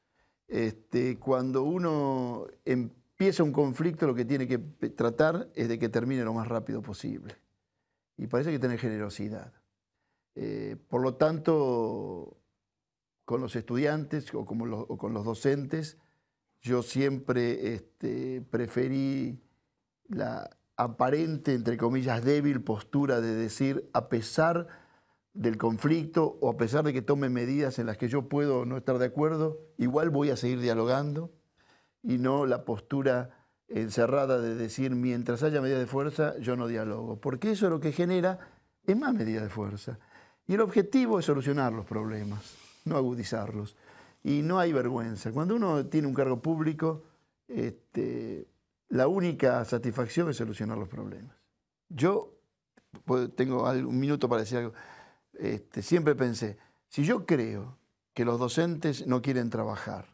Este, cuando uno empieza un conflicto, lo que tiene que tratar es de que termine lo más rápido posible. Y parece que tener generosidad. Eh, por lo tanto, con los estudiantes o, con los docentes, yo siempre este, preferí la aparente, entre comillas, débil postura de decir, a pesar del conflicto o a pesar de que tome medidas en las que yo puedo no estar de acuerdo, igual voy a seguir dialogando y no la postura encerrada de decir mientras haya medida de fuerza yo no dialogo, porque eso es lo que genera es más medida de fuerza. Y el objetivo es solucionar los problemas, no agudizarlos. Y no hay vergüenza. Cuando uno tiene un cargo público, este, la única satisfacción es solucionar los problemas. Yo pues, tengo un minuto para decir algo. Este, siempre pensé, si yo creo que los docentes no quieren trabajar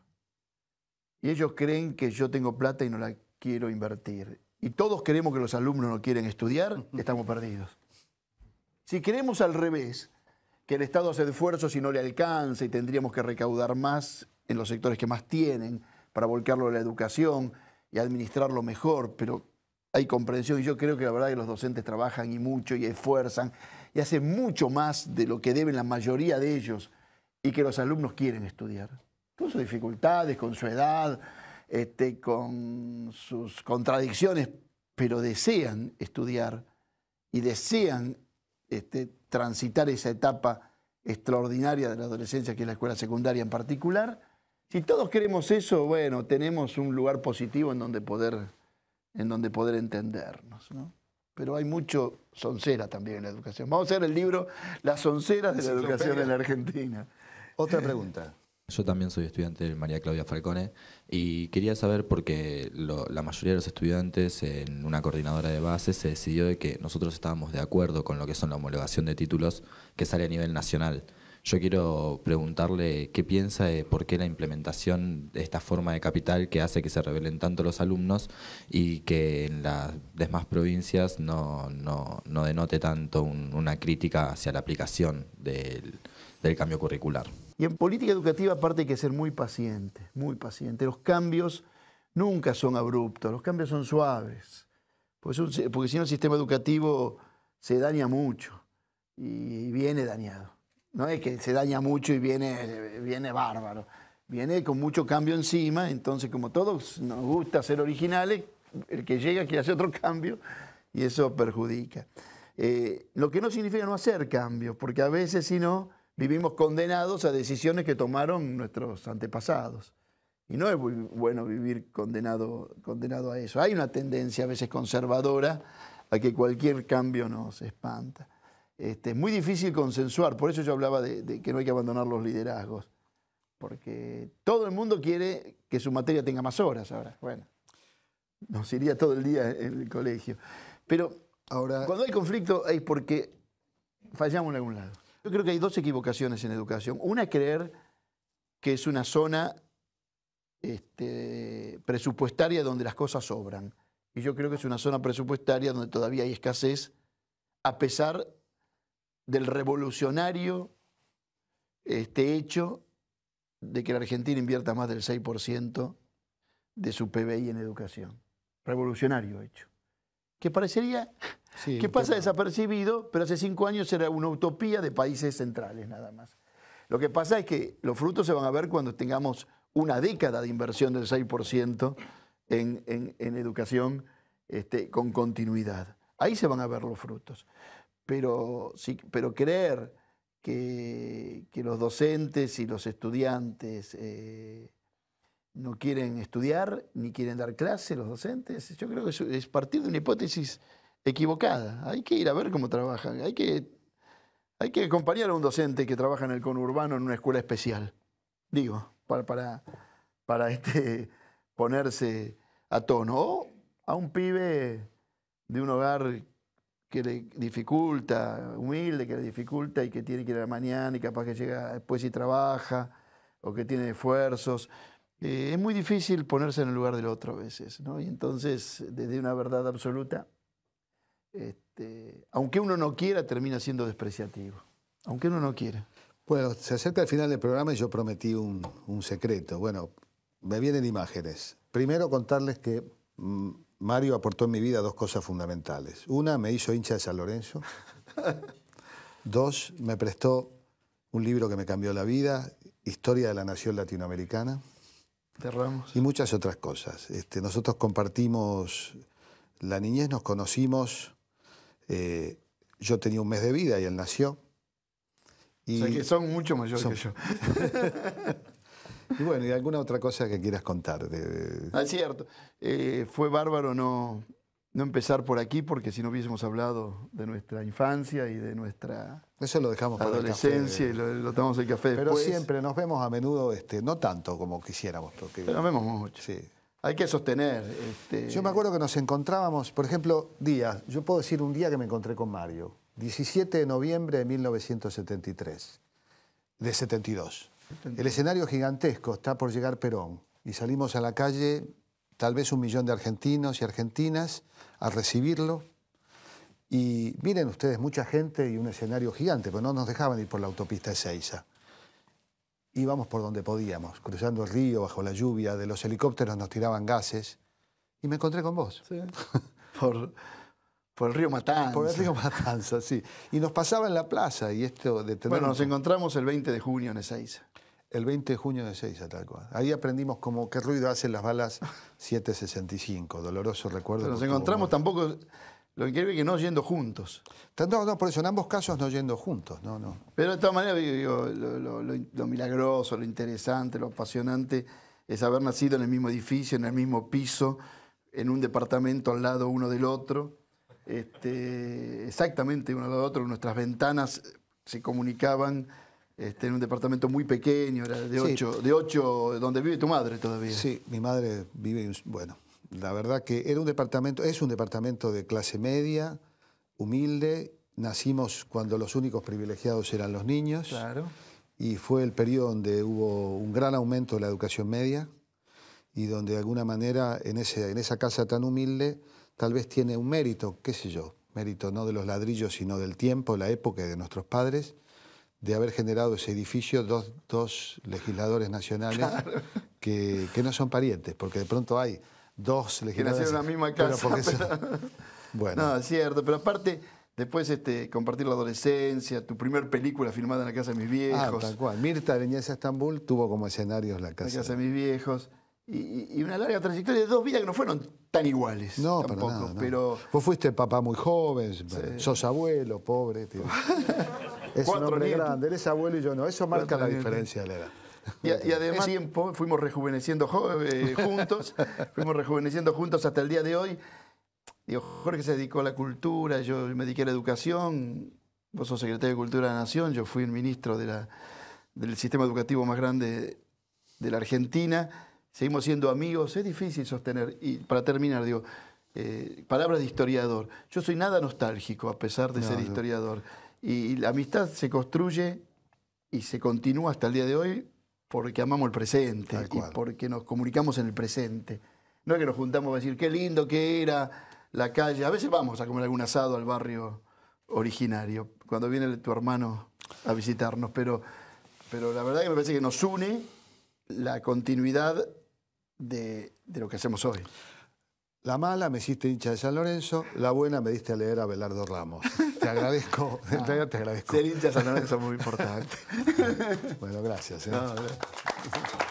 y ellos creen que yo tengo plata y no la quiero invertir y todos creemos que los alumnos no quieren estudiar, *laughs* estamos perdidos. Si creemos al revés, que el Estado hace esfuerzos y no le alcanza y tendríamos que recaudar más en los sectores que más tienen para volcarlo a la educación y administrarlo mejor, pero hay comprensión y yo creo que la verdad es que los docentes trabajan y mucho y esfuerzan y hace mucho más de lo que deben la mayoría de ellos y que los alumnos quieren estudiar, con sus dificultades, con su edad, este, con sus contradicciones, pero desean estudiar y desean este, transitar esa etapa extraordinaria de la adolescencia, que es la escuela secundaria en particular. Si todos queremos eso, bueno, tenemos un lugar positivo en donde poder, en donde poder entendernos. ¿no? pero hay mucho soncera también en la educación. Vamos a ver el libro Las sonceras de la educación en la Argentina. Otra pregunta. Yo también soy estudiante de María Claudia Falcone y quería saber por qué la mayoría de los estudiantes en una coordinadora de base se decidió de que nosotros estábamos de acuerdo con lo que son la homologación de títulos que sale a nivel nacional. Yo quiero preguntarle qué piensa de por qué la implementación de esta forma de capital que hace que se revelen tanto los alumnos y que en las demás provincias no, denote tanto una crítica hacia la aplicación del, cambio curricular. Y en política educativa aparte hay que ser muy paciente, muy paciente. Los cambios nunca son abruptos, los cambios son suaves, porque si no el sistema educativo se daña mucho y viene dañado no es que se daña mucho y viene, viene bárbaro. Viene con mucho cambio encima, entonces como todos nos gusta ser originales, el que llega que hace otro *laughs* cambio y eso perjudica. Eh, lo que no significa no hacer cambios, porque a veces si no, vivimos condenados a decisiones que tomaron nuestros antepasados. Y no es muy bueno vivir condenado, condenado a eso. Hay una tendencia a veces conservadora a que cualquier cambio nos espanta es este, muy difícil consensuar. Por eso yo hablaba de, que no hay que abandonar los liderazgos. Porque todo el mundo quiere que su materia tenga más horas ahora. Bueno, nos iría todo el día en el colegio. Pero ahora, cuando hay conflicto es porque fallamos en algún lado. Yo creo que hay dos equivocaciones en educación. Una es creer que es una zona este, presupuestaria donde las cosas sobran. Y yo creo que es una zona presupuestaria donde todavía hay escasez, a pesar del revolucionario este hecho de que la Argentina invierta más del 6% de su PBI en educación. Revolucionario hecho. Que parecería *laughs* que pasa desapercibido, pero hace cinco años era una utopía de países centrales nada más. Lo que pasa es que los frutos se van a ver cuando tengamos una década de inversión del 6% en, en, educación este, con continuidad. Ahí se van a ver los frutos pero, pero creer que, los docentes y los estudiantes eh, no quieren estudiar ni quieren dar clase, los docentes, yo creo que es, partir de una hipótesis equivocada. Hay que ir a ver cómo trabajan, hay que, hay que acompañar a un docente que trabaja en el conurbano en una escuela especial, digo, para, para, este, ponerse a tono, o a un pibe de un hogar que le dificulta, humilde, que le dificulta y que tiene que ir a la mañana y capaz que llega después y trabaja o que tiene esfuerzos. Eh, es muy difícil ponerse en el lugar del otro a veces, ¿no? Y entonces, desde una verdad absoluta, este, aunque uno no quiera, termina siendo despreciativo. Aunque uno no quiera. Bueno, se acerca el final del programa y yo prometí un, secreto. Bueno, me vienen imágenes. Primero contarles que mm, Mario aportó en mi vida dos cosas fundamentales. Una, me hizo hincha de San Lorenzo. *laughs* Dos, me prestó un libro que me cambió la vida, Historia de la Nación Latinoamericana. De Y muchas otras cosas. Este, nosotros compartimos la niñez, nos conocimos. Eh, yo tenía un mes de vida y él nació. Y o sea que son mucho mayores que yo. *laughs* Y bueno, ¿y alguna otra cosa que quieras contar? Ah, es cierto. Eh, fue bárbaro no, no empezar por aquí porque si no hubiésemos hablado de nuestra infancia y de nuestra eso lo dejamos adolescencia y lo, tomamos el café pero siempre nos vemos a menudo este no tanto como quisiéramos porque nos vemos mucho hay que sostener este, yo me acuerdo que nos encontrábamos por ejemplo días yo puedo decir un día que me encontré con Mario 17 de noviembre de 1973 de 72 el escenario gigantesco está por llegar Perón y salimos a la calle, tal vez un millón de argentinos y argentinas, a recibirlo. Y miren ustedes, mucha gente y un escenario gigante, pero pues no nos dejaban ir por la autopista de Ezeiza. Íbamos por donde podíamos, cruzando el río, bajo la lluvia, de los helicópteros nos tiraban gases. Y me encontré con vos. Sí. *laughs* por por el río Matanza. Por el río Matanza, sí. Y nos pasaba en la plaza y esto Bueno, nos encontramos el 20 de junio en Ezeiza. El 20 de junio de Ezeiza, tal cual. Ahí aprendimos como qué ruido hacen las balas 765, *laughs* doloroso recuerdo. Nos encontramos tampoco... Lo increíble es que no yendo juntos. No, no, por eso, en ambos casos no yendo juntos, no, no. Pero de todas maneras, lo milagroso, lo interesante, lo apasionante es haber nacido en el mismo edificio, en el mismo piso, en un departamento al lado uno del otro este, exactamente uno al lado de otro, nuestras ventanas eh, se comunicaban este, en un departamento muy pequeño, era de ocho, de ocho, donde vive tu madre todavía. Sí, mi madre vive, bueno, la verdad que era un departamento, es un departamento de clase media, humilde, nacimos cuando los únicos privilegiados eran los niños. Claro. Y fue el periodo donde hubo un gran aumento de la educación media y donde de alguna manera en esa casa tan humilde tal vez tiene un mérito, qué sé yo, mérito no de los ladrillos, sino del tiempo, la época de nuestros padres, de haber generado ese edificio dos, legisladores nacionales que, no son parientes, porque de pronto hay dos legisladores. Que nacieron en la misma casa. *laughs* Bueno. No, es cierto, pero aparte, Después este, compartir la adolescencia, tu primera película filmada en la casa de mis ah, viejos. Ah, tal cual. Mirta de Estambul tuvo como escenarios La casa de mis viejos y, una larga trayectoria de dos vidas que no fueron tan iguales. No, tampoco, pero Vos fuiste papá muy joven, eh, sos abuelo, pobre. Tío. *laughs* es un grande, abuelo y yo no. Eso marca la diferencia de la edad. Y, *laughs* además tiempo fuimos rejuveneciendo eh, juntos, *laughs* fuimos rejuveneciendo juntos hasta el día de hoy. Digo, Jorge se dedicó a la cultura, yo me dediqué a la educación, vos sos secretario de Cultura de la Nación, yo fui el ministro del sistema educativo más grande de la Argentina seguimos siendo amigos, es difícil sostener. Y para terminar, digo, eh, palabras de historiador. Yo soy nada nostálgico, a pesar de ser historiador. Y, la amistad se construye y se continúa hasta el día de hoy porque amamos el presente y porque nos comunicamos en el presente. No es que nos juntamos a decir qué lindo que era la calle. A veces vamos a comer algún asado al barrio originario, cuando viene tu hermano a visitarnos, pero, pero la verdad que me parece que nos une la continuidad de, lo que hacemos hoy. La mala me hiciste hincha de San Lorenzo, la buena me diste a leer a Belardo Ramos. *laughs* Te agradezco, *laughs* te agradezco. Ser hincha de San Lorenzo es muy importante. *laughs* bueno, gracias. ¿eh?